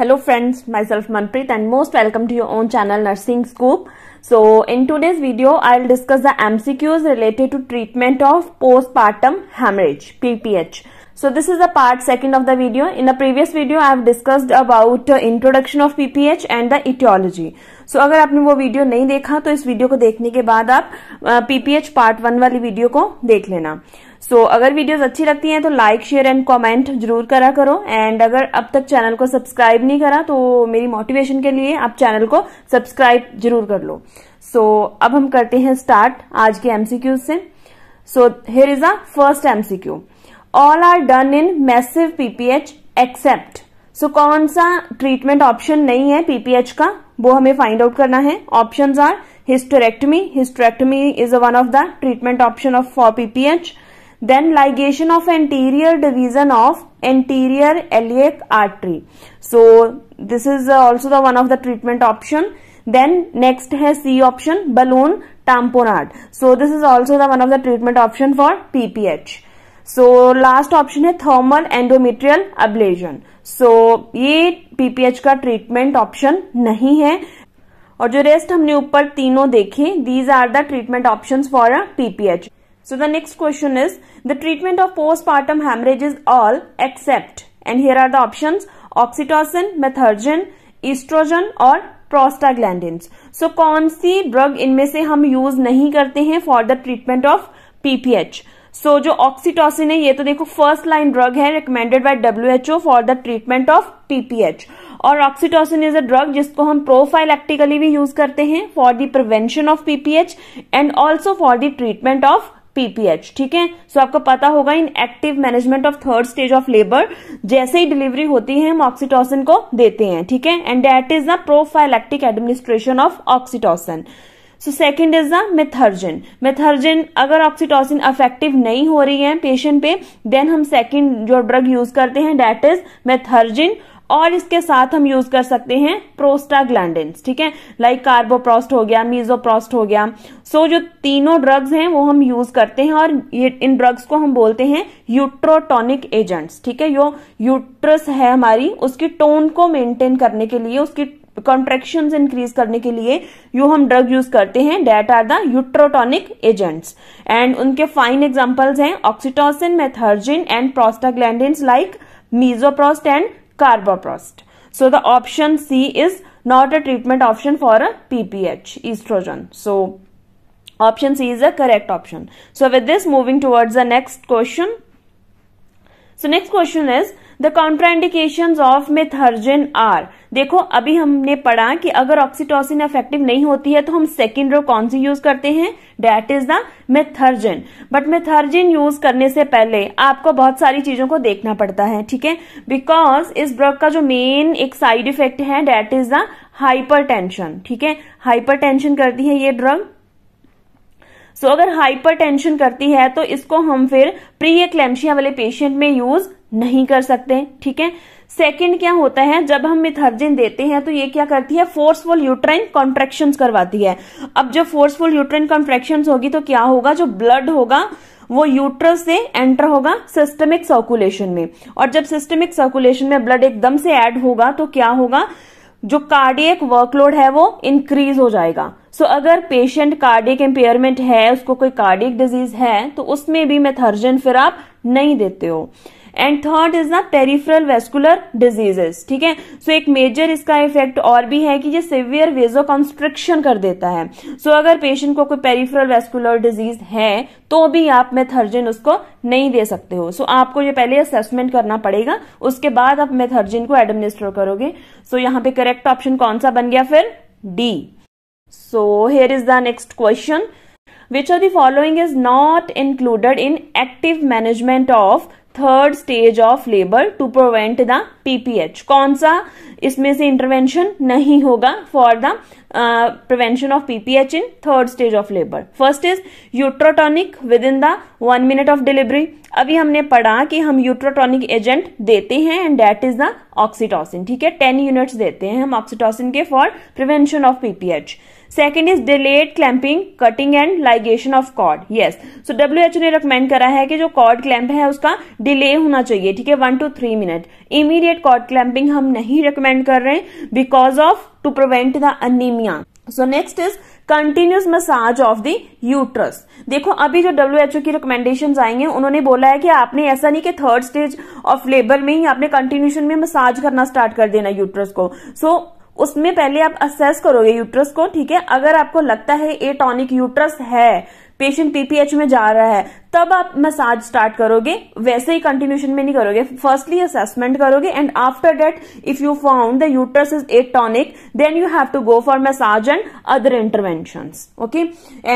Hello friends, myself Manpreet and most welcome to your own channel Nursing Scoop. So in today's video, I'll discuss the MCQs related to treatment of postpartum hemorrhage, PPH. So this is the part second of the video. In the previous video, I have discussed about introduction of PPH and the etiology. So अगर आपने वो video नहीं देखा तो इस video को देखने के बाद आप पीपीएच पार्ट वन वाली वीडियो को देख लेना सो so, अगर वीडियोस अच्छी लगती हैं तो लाइक शेयर एंड कमेंट जरूर करा करो एंड अगर अब तक चैनल को सब्सक्राइब नहीं करा तो मेरी मोटिवेशन के लिए आप चैनल को सब्सक्राइब जरूर कर लो सो so, अब हम करते हैं स्टार्ट आज के एमसीक्यू से so here is a first MCQ all are done in massive PPH except so कौन सा ट्रीटमेंट ऑप्शन नहीं है पीपीएच का वो हमें फाइंड आउट करना है option are hysterectomy hysterectomy is one of the treatment option of for PPH then ligation of anterior division of anterior iliac artery so this is also the one of the treatment option then next has c option balloon tamponade so this is also the one of the treatment option for pph so last option है thermal endometrial ablation so ये PPH का treatment option नहीं है और जो rest हमने ऊपर तीनों देखे these are the treatment options for a PPH So the next question is the treatment of postpartum hemorrhage is all except and here are the options oxytocin, methergin, estrogen और prostaglandins so so, कौन सी drug इनमें से हम use नहीं करते हैं for the treatment of PPH so जो oxytocin है ये तो देखो फर्स्ट लाइन ड्रग है recommended by WHO for the treatment of PPH और ऑक्सीटोसिन इज अ ड्रग जिसको हम प्रोफाइलैक्टिकली भी यूज करते हैं for the prevention of PPH and also for the treatment of PPH ठीक है सो आपको पता होगा in active management of third stage of labour जैसे ही डिलीवरी होती है हम ऑक्सीटोसिन को देते हैं ठीक है and that is the prophylactic administration of oxytocin so second is the methergine methergine अगर ऑक्सीटोसिन अफेक्टिव नहीं हो रही है पेशेंट पे देन हम सेकेंड जो ड्रग यूज करते हैं डेट इज मेथर्जिन और इसके साथ हम यूज कर सकते हैं प्रोस्टाग्लैंड ठीक है लाइक कार्बोप्रोस्ट हो गया मीजोप्रोस्ट हो गया सो so, जो तीनों ड्रग्स हैं वो हम यूज करते हैं और ये इन ड्रग्स को हम बोलते हैं यूट्रोटोनिक एजेंट्स ठीक है जो यूट्रस है हमारी उसकी टोन को मेंटेन करने के लिए उसकी कॉन्ट्रेक्शन इंक्रीज करने के लिए यू हम ड्रग यूज करते हैं that are the uterotonic agents and उनके फाइन एग्जाम्पल्स हैं oxytocin methergine and prostaglandin like misoprost and carboprost. So the option C is not a treatment option for a PPH, estrogen. So option C is a correct option. So with this moving towards the next question. So next question is the contraindication of methergine are देखो अभी हमने पढ़ा कि अगर oxytocin effective नहीं होती है तो हम सेकेंड रो कौन सी यूज करते हैं that is the methergine but methergine use करने से पहले आपको बहुत सारी चीजों को देखना पड़ता है ठीक है बिकॉज इस ड्रग का जो मेन एक साइड इफेक्ट है डेट इज द टेंशन ठीक है टेंशन करती है ये ड्रग सो so, अगर टेंशन करती है तो इसको हम फिर प्री एक्लेम्शिया वाले पेशेंट में यूज नहीं कर सकते ठीक है सेकंड क्या होता है जब हम मिथर्जिन देते हैं तो ये क्या करती है फोर्सफुल यूट्राइन कॉन्ट्रेक्शन करवाती है अब जब फोर्सफुल यूट्राइन कॉन्ट्रेक्शन होगी तो क्या होगा जो ब्लड होगा वो यूट्रस से एंटर होगा सिस्टमिक सर्कुलेशन में और जब सिस्टमिक सर्कुलेशन में ब्लड एकदम से एड होगा तो क्या होगा जो कार्डियक वर्कलोड है वो इंक्रीज हो जाएगा सो so, अगर पेशेंट कार्डियक एम्पेयरमेंट है उसको कोई कार्डियक डिजीज है तो उसमें भी मेथर्जन फिर आप नहीं देते हो and third is the peripheral vascular diseases ठीक है सो एक मेजर इसका इफेक्ट और भी है कि ये सिवियर वेजो कंस्ट्रक्शन कर देता है सो so, अगर पेशेंट को कोई पेरीफ्रल वेस्कुलर डिजीज है तो भी आप मेथर्जिन उसको नहीं दे सकते हो सो so, आपको ये पहले असेसमेंट करना पड़ेगा उसके बाद आप मेथर्जिन को एडमिनिस्टर करोगे सो so, यहाँ पे करेक्ट ऑप्शन कौन सा बन गया फिर D so here is the next question which of the following is not included in active management of third stage of labour to prevent the PPH कौन सा इसमें से इंटरवेंशन नहीं होगा for the prevention of PPH in third stage of labour first is uterotonic within the one minute of delivery अभी हमने पढ़ा कि हम यूट्रोटॉनिक एजेंट देते हैं and that is the oxytocin ठीक है टेन यूनिट्स देते हैं हम ऑक्सीटोसिन के for prevention of PPH second is delayed clamping cutting and ligation of cord yes so WHO ने रिकमेंड करा है कि जो कॉर्ड क्लैंप है उसका डिले होना चाहिए ठीक है one two three minute immediate cord clamping हम नहीं रिकमेंड कर रहे हैं because of to prevent the anaemia so next is continuous massage of the uterus देखो अभी जो डब्ल्यूएचओ की रिकमेंडेशन आएंगे उन्होंने बोला है कि आपने ऐसा नहीं कि थर्ड स्टेज ऑफ लेबर में ही आपने कंटिन्यूशन में मसाज करना स्टार्ट कर देना यूट्रस को सो so, उसमें पहले आप असेस करोगे यूट्रस को ठीक है अगर आपको लगता है ए टॉनिक यूट्रस है पेशेंट पीपीएच में जा रहा है तब आप मसाज स्टार्ट करोगे वैसे ही कंटिन्यूशन में नहीं करोगे फर्स्टली असेसमेंट करोगे and after that if you found the uterus is atonic then you have to go for massage and other intervention okay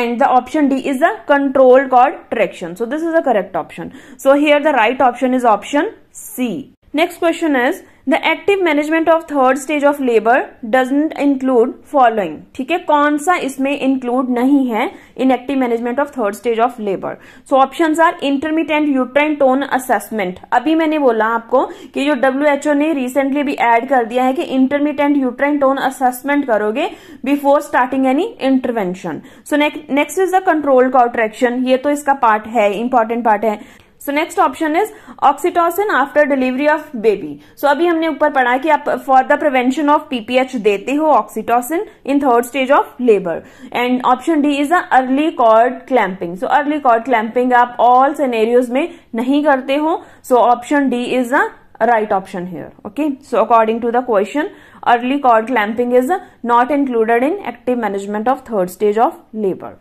and the option D is the controlled cord traction so this is a correct option so here the right option is option C next question is the active management of third stage of labour doesn't include following ठीक है कौन सा इसमें include नहीं है in active management of third stage of labour so option are intermittent uterine tone assessment अभी मैंने बोला आपको कि जो डब्ल्यू एच ओ ने रिसेंटली भी एड कर दिया है कि इंटरमीडियंट यूट्राइन टोन असेसमेंट करोगे before starting any intervention so next is the control cord traction ये तो इसका पार्ट है इंपॉर्टेंट पार्ट है so next option is oxytocin after delivery of baby so अभी हमने ऊपर पढ़ा कि आप for the prevention of PPH देते हो oxytocin in third stage of labour and option D is early cord clamping so early cord clamping आप all सेनेरियोज में नहीं करते हो so option D is a right option here okay so according to the question early cord clamping is not included in active management of third stage of labour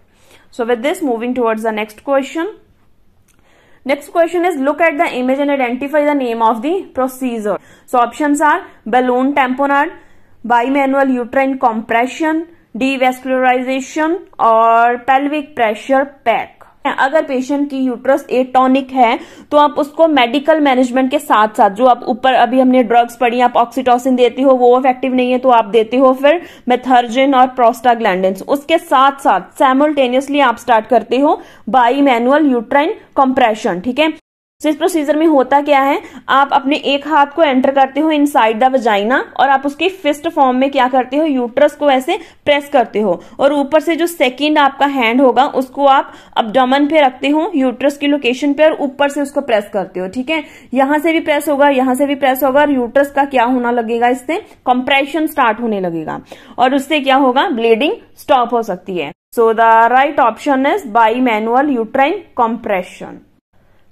so with this moving towards the next question Next question is look at the image and identify the name of the procedure. So options are balloon tamponade, bimanual uterine compression, devascularization or pelvic pressure PET. अगर patient की uterus atonic है तो आप उसको medical management के साथ साथ जो आप ऊपर अभी हमने ड्रग्स पढ़ी आप ऑक्सीटोसिन देते हो वो इफेक्टिव नहीं है तो आप देते हो फिर मेथर्जिन और प्रोस्टाग्लैंड उसके साथ साथ सैमल्टेनियसली आप स्टार्ट करते हो बाई मैनुअल यूट्राइन कंप्रेशन ठीक है तो इस प्रोसीजर में होता क्या है आप अपने एक हाथ को एंटर करते हो इन साइड द वजाइना और आप उसके फिस्ट फॉर्म में क्या करते हो यूट्रस को ऐसे प्रेस करते हो और ऊपर से जो सेकेंड आपका हैंड होगा उसको आप अपडोमन पे रखते हो यूट्रस की लोकेशन पे और ऊपर से उसको प्रेस करते हो ठीक है यहां से भी प्रेस होगा यहां से भी प्रेस होगा और यूट्रस का क्या होना लगेगा इससे कंप्रेशन स्टार्ट होने लगेगा और उससे क्या होगा ब्लीडिंग स्टॉप हो सकती है so the right option is bimanual uterine compression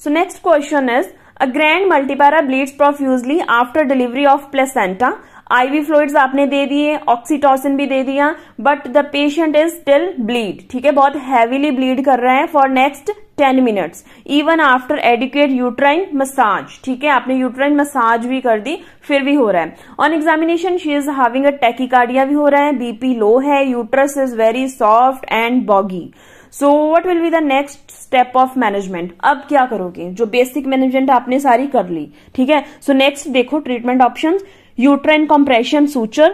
so next question is a grand multipara bleeds profusely after delivery of placenta. IV fluids आपने दे दिए ऑक्सीटोसिन भी दे दिया but the patient is still bleed ठीक है बहुत heavily bleed कर रहे हैं for next ten minutes even after adequate uterine massage ठीक है आपने यूट्राइन मसाज भी कर दी फिर भी हो रहा है on examination she is having a tachycardia भी हो रहा है बीपी लो है uterus is very soft and boggy so what will be the next step of management अब क्या करोगे जो बेसिक मैनेजमेंट आपने सारी कर ली ठीक है सो so, नेक्स्ट देखो treatment option uterine compression suture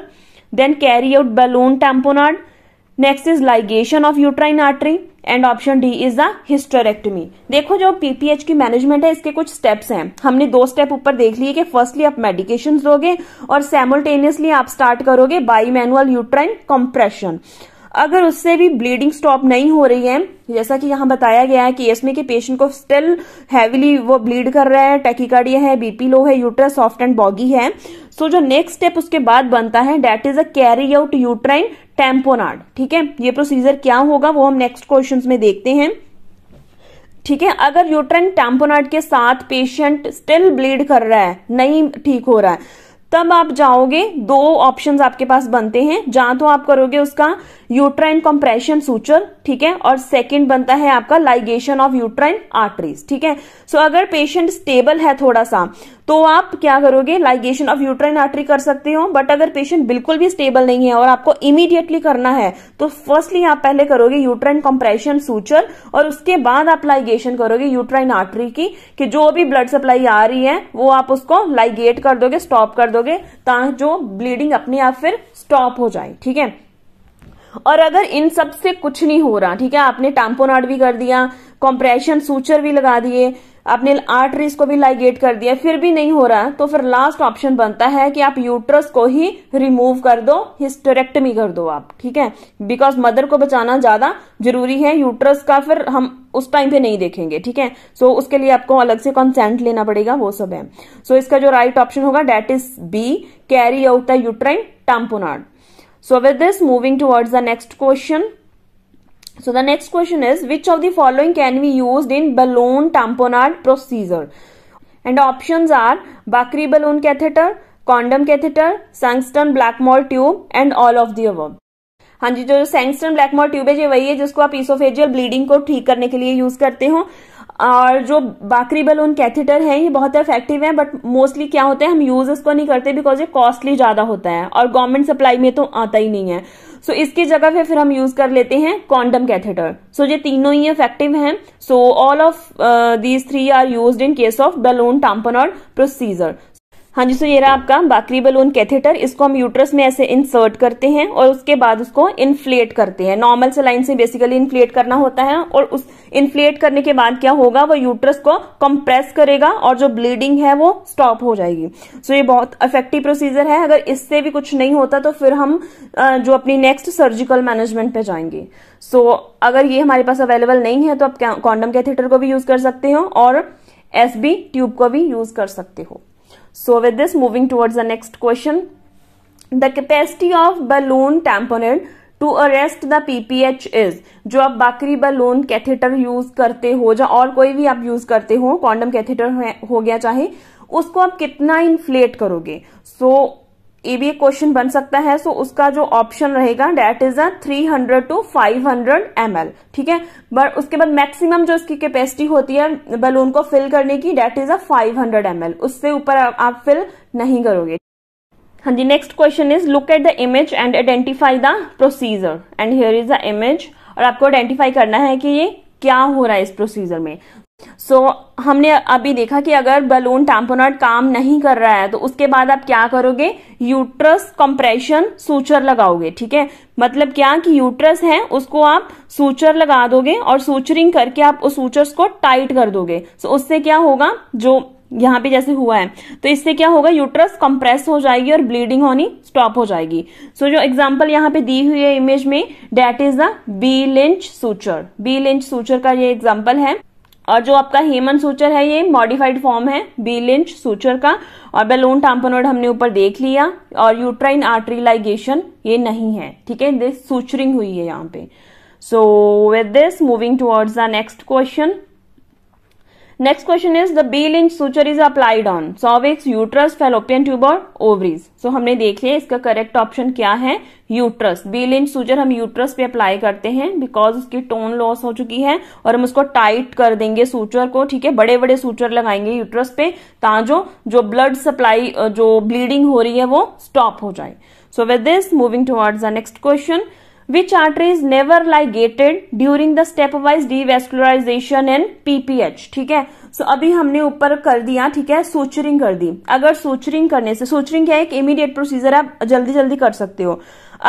then carry out balloon tamponade next is ligation of uterine artery and option D is the hysterectomy देखो जो पीपीएच की मैनेजमेंट है इसके कुछ स्टेप्स हैं हमने दो स्टेप ऊपर देख लिए कि फर्स्टली आप मेडिकेशन दोगे और सैमल्टेनियसली आप स्टार्ट करोगे बाई मैनुअल यूट्राइन कॉम्प्रेशन अगर उससे भी ब्लीडिंग स्टॉप नहीं हो रही है जैसा कि यहां बताया गया है कि इसमें के पेशेंट को स्टिल हैविली वो ब्लीड कर रहा है टेकिकार्डिया है बीपी लो है यूट्रस सॉफ्ट एंड बॉगी है सो so, जो नेक्स्ट स्टेप उसके बाद बनता है that is a carry out uterine tamponade ठीक है ये प्रोसीजर क्या होगा वो हम नेक्स्ट क्वेश्चन में देखते हैं ठीक है अगर यूट्राइन टेम्पोनाड के साथ पेशेंट स्टिल ब्लीड कर रहा है नहीं ठीक हो रहा है तब आप जाओगे दो ऑप्शंस आपके पास बनते हैं जहां तो आप करोगे उसका यूट्राइन कंप्रेशन सूचर ठीक है और सेकंड बनता है आपका लाइगेशन ऑफ यूट्राइन आर्टरीज ठीक है सो so, अगर पेशेंट स्टेबल है थोड़ा सा तो आप क्या करोगे लाइगेशन ऑफ यूट्राइन आर्टरी कर सकते हो बट अगर पेशेंट बिल्कुल भी स्टेबल नहीं है और आपको इमीडिएटली करना है तो फर्स्टली आप पहले करोगे यूट्राइन कंप्रेशन सूचर और उसके बाद आप लाइगेशन करोगे यूट्राइन आर्टरी की कि जो भी ब्लड सप्लाई आ रही है वो आप उसको लाइगेट कर दोगे स्टॉप कर दोगे ताकि जो ब्लीडिंग अपने आप फिर स्टॉप हो जाए ठीक है और अगर इन सब से कुछ नहीं हो रहा ठीक है आपने टाम्पोनाट भी कर दिया कंप्रेशन सूचर भी लगा दिए आपने आर्टरीज को भी लाइगेट कर दिया फिर भी नहीं हो रहा तो फिर लास्ट ऑप्शन बनता है कि आप यूट्रस को ही रिमूव कर दो हिस्टोरेक्टमी कर दो आप ठीक है बिकॉज मदर को बचाना ज्यादा जरूरी है यूट्रस का फिर हम उस टाइम पे नहीं देखेंगे ठीक है सो so, उसके लिए आपको अलग से कॉन्सेंट लेना पड़ेगा वो सब है सो so, इसका जो राइट right ऑप्शन होगा that is B carry out the uterine tamponade so with this moving towards the next question So the next question is which of the following can be used in balloon tamponade procedure? And options are Bakri balloon catheter, condom catheter, Sangston blackmore tube and all of the above. हाँ जी जो सैंगस्टन Blackmore tube है ये वही है जिसको आप oesophageal bleeding को ठीक करने के लिए यूज करते हो और जो बाकरी बलून कैथेटर है ये बहुत इफेक्टिव है बट मोस्टली क्या होता है हम यूज इसको नहीं करते बिकॉज ये कॉस्टली ज्यादा होता है और गवर्नमेंट सप्लाई में तो आता ही नहीं है सो so, इसकी जगह पे फिर हम यूज कर लेते हैं कॉन्डम कैथेटर सो ये तीनों ही इफेक्टिव हैं so all of these three are use in case of balloon tampon और प्रोसीजर हाँ जी सो ये रहा आपका बाकरी बलून कैथेटर इसको हम यूट्रस में ऐसे इंसर्ट करते हैं और उसके बाद उसको इन्फ्लेट करते हैं नॉर्मल से लाइन से बेसिकली इन्फ्लेट करना होता है और उस इन्फ्लेट करने के बाद क्या होगा वो यूट्रस को कंप्रेस करेगा और जो ब्लीडिंग है वो स्टॉप हो जाएगी सो ये बहुत इफेक्टिव प्रोसीजर है अगर इससे भी कुछ नहीं होता तो फिर हम जो अपनी नेक्स्ट सर्जिकल मैनेजमेंट पे जाएंगे सो अगर ये हमारे पास अवेलेबल नहीं है तो आप कॉन्डम कैथेटर को भी यूज कर सकते हो और एस ट्यूब को भी यूज कर सकते हो so with this moving towards the next question. The capacity of balloon tamponade to arrest the PPH is जो आप बाकी बलून कैथेटर यूज करते हो या और कोई भी आप यूज करते हो कॉन्डम कैथेटर हो गया चाहे उसको आप कितना इन्फ्लेट करोगे सो so, ये भी एक क्वेश्चन बन सकता है सो उसका जो ऑप्शन रहेगा that is a 300 to five hundred ठीक है बट उसके बाद मैक्सिमम जो इसकी कैपेसिटी होती है बलून को फिल करने की डेट इज अ 500 हंड्रेड उससे ऊपर आप फिल नहीं करोगे हाँ जी next question is look at the image and identify the procedure and here is the image और आपको आइडेंटिफाई करना है कि ये क्या हो रहा है इस प्रोसीजर में सो so, हमने अभी देखा कि अगर बलून टैम्पोनेट काम नहीं कर रहा है तो उसके बाद आप क्या करोगे यूट्रस कंप्रेशन सूचर लगाओगे ठीक है मतलब क्या कि यूट्रस है उसको आप सूचर लगा दोगे और सूचरिंग करके आप उस सूचर्स को टाइट कर दोगे सो so, उससे क्या होगा जो यहाँ पे जैसे हुआ है तो इससे क्या होगा यूट्रस कंप्रेस हो जाएगी और ब्लीडिंग होनी स्टॉप हो जाएगी सो so, जो एग्जांपल यहाँ पे दी हुई है इमेज में that is the B Lynch suture B Lynch suture का ये एग्जांपल है और जो आपका हेमन सूचर है ये मॉडिफाइड फॉर्म है बी लिंच सूचर का और बेलोन टाम्पोनोड हमने ऊपर देख लिया और यूट्राइन आर्टरी लाइगेशन ये नहीं है ठीक है दिस सूचरिंग हुई है यहाँ पे so with this moving towards the next question next question is the B Lynch suture is applied on cervix, uterus, fallopian tube और ovaries. So हमने देख लिया इसका करेक्ट ऑप्शन क्या है यूट्रस बी लिंक सूचर हम यूट्रस पे apply करते हैं बिकॉज उसकी टोन लॉस हो चुकी है और हम उसको टाइट कर देंगे सूचर को ठीक है बड़े बड़े सूचर लगाएंगे यूट्रस पे ताजो जो ब्लड सप्लाई जो ब्लीडिंग हो रही है वो स्टॉप हो जाए so with this moving towards the next question which arteries never ligated during the stepwise devascularization and PPH ठीक है सो so, अभी हमने ऊपर कर दिया ठीक है सोचरिंग कर दी अगर सोचरिंग करने से सोचरिंग क्या है एक इमीडिएट प्रोसीजर आप जल्दी जल्दी कर सकते हो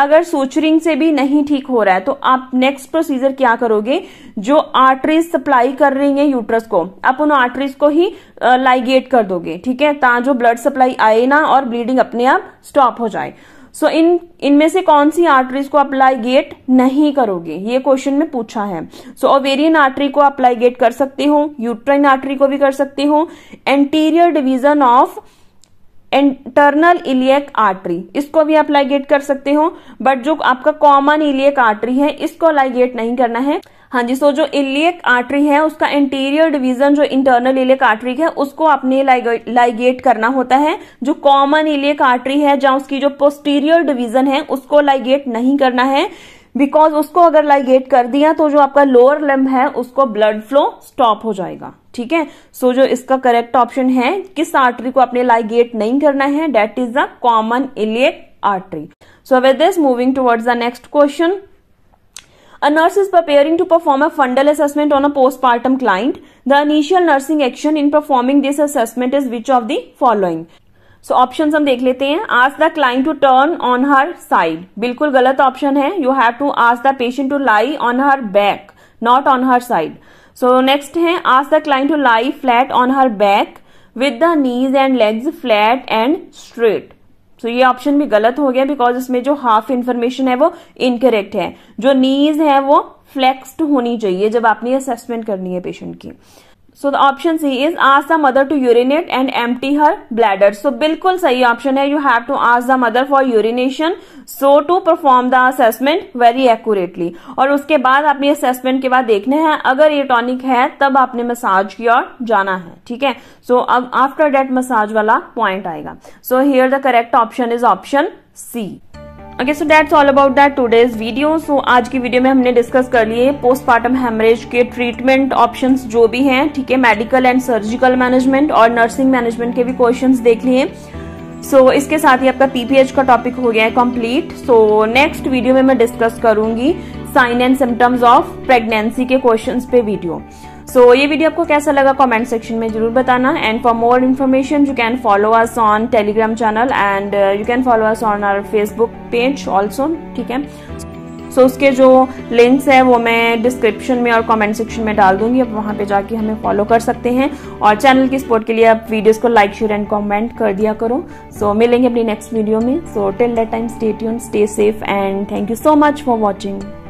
अगर सोचरिंग से भी नहीं ठीक हो रहा है तो आप नेक्स्ट प्रोसीजर क्या करोगे जो आर्टरीज सप्लाई कर रही है यूट्रस को आप उन आर्टरीज को ही लाइगेट uh, कर दोगे ठीक है ता ब्लड सप्लाई आए ना और ब्लीडिंग अपने आप स्टॉप हो जाए सो so, इन इनमें से कौन सी आर्टरीज को अप्लाई गेट नहीं करोगे ये क्वेश्चन में पूछा है सो so, ओवेरियन आर्टरी को अप्लाई गेट कर सकते हो यूट्राइन आर्टरी को भी कर सकते हो anterior division of internal iliac artery इसको भी आप लाइगेट कर सकते हो बट जो आपका कॉमन इलियक आर्टरी है इसको लाइगेट नहीं करना है हाँ जी सो जो इलियक आर्टरी है उसका इंटीरियर डिवीजन जो इंटरनल इलियक आर्टरी है उसको आपने लाइगेट करना होता है जो कॉमन इलियक आर्टरी है जहां उसकी जो पोस्टीरियर डिवीजन है उसको लाइगेट नहीं करना है बिकॉज उसको अगर लाइगेट कर दिया तो जो आपका लोअर लम्ब है उसको ब्लड फ्लो स्टॉप हो जाएगा ठीक है सो जो इसका करेक्ट ऑप्शन है किस आर्टरी को आपने लाइगेट नहीं करना है that is the common iliac artery so with this moving towards the next question A nurse is preparing to perform a fundal assessment on a postpartum client. The initial nursing action in performing this assessment is which of the following? So options हम देख लेते Ask the client to turn on her side. बिल्कुल गलत option है. You have to ask the patient to lie on her back, not on her side. So next है ask the client to lie flat on her back with the knees and legs flat and straight. सो ये option भी गलत हो गया because इसमें जो half information है वो इनकरेक्ट है जो नीज है वो फ्लेक्स्ड होनी चाहिए जब आपने असेसमेंट करनी है पेशेंट की so the option C is ask the mother to urinate and टी हर ब्लैडर सो बिल्कुल सही ऑप्शन है you have to ask the mother for urination so to perform the assessment very accurately और उसके बाद आपने असेसमेंट के बाद देखना है अगर ये टॉनिक है तब आपने मसाज की ओर जाना है ठीक है सो अब आफ्टर डेट मसाज वाला पॉइंट आएगा so here the correct option is option C okay so that's all about that today's video so आज की वीडियो में हमने डिस्कस कर लिए पोस्टमार्टम हेमरेज के ट्रीटमेंट ऑप्शंस जो भी हैं ठीक है मेडिकल एंड सर्जिकल मैनेजमेंट और नर्सिंग मैनेजमेंट के भी क्वेश्चंस देख लिए सो so, इसके साथ ही आपका पीपीएच का टॉपिक हो गया है कंप्लीट सो नेक्स्ट वीडियो में मैं डिस्कस करूंगी sign and symptoms of pregnancy के क्वेश्चन पे वीडियो सो ये वीडियो आपको कैसा लगा कमेंट सेक्शन में जरूर बताना and for more information you can follow us on Telegram channel and you can follow us on our Facebook page also ठीक है सो so, उसके जो लिंक्स है वो मैं डिस्क्रिप्शन में और कमेंट सेक्शन में डाल दूंगी आप वहाँ पे जाके हमें फॉलो कर सकते हैं और चैनल की सपोर्ट के लिए आप वीडियोस को लाइक शेयर एंड कमेंट कर दिया करो सो so, मिलेंगे अपनी नेक्स्ट वीडियो में so till that time stay tuned stay safe and thank you so much for watching